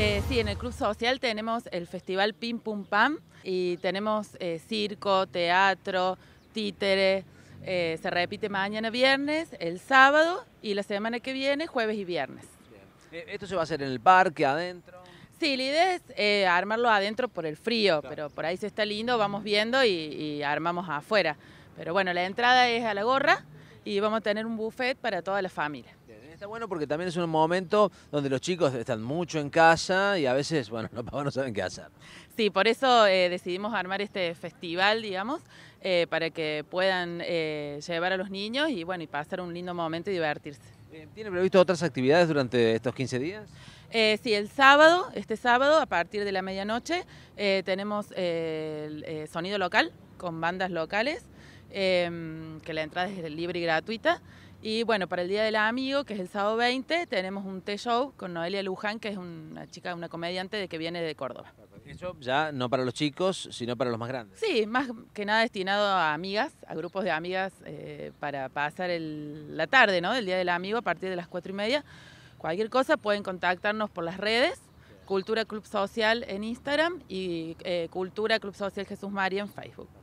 Eh, sí, en el Club Social tenemos el Festival Pim Pum Pam y tenemos eh, circo, teatro, títere. Eh, se repite mañana viernes, el sábado y la semana que viene jueves y viernes. ¿Esto se va a hacer en el parque, adentro? Sí, la idea es armarlo adentro por el frío, pero por ahí se está lindo, vamos viendo y armamos afuera. Pero bueno, la entrada es a la gorra y vamos a tener un buffet para toda la familia. Está bueno porque también es un momento donde los chicos están mucho en casa y a veces, bueno, los papás no saben qué hacer. Sí, por eso eh, decidimos armar este festival, digamos, eh, para que puedan eh, llevar a los niños y, bueno, y pasar un lindo momento y divertirse. ¿Tiene previsto otras actividades durante estos 15 días? sí, el sábado, este sábado, a partir de la medianoche, tenemos el, sonido local con bandas locales, em, que la entrada es libre y gratuita. Y bueno, para el Día del Amigo, que es el sábado 20, tenemos un T-Show con Noelia Luján, que es una chica, una comediante de que viene de Córdoba. show ya no para los chicos, sino para los más grandes. Sí, más que nada destinado a amigas, a grupos de amigas eh, para pasar la tarde, ¿no? Del Día del Amigo a partir de las cuatro y media. Cualquier cosa pueden contactarnos por las redes, Cultura Club Social en Instagram y eh, Cultura Club Social Jesús María en Facebook.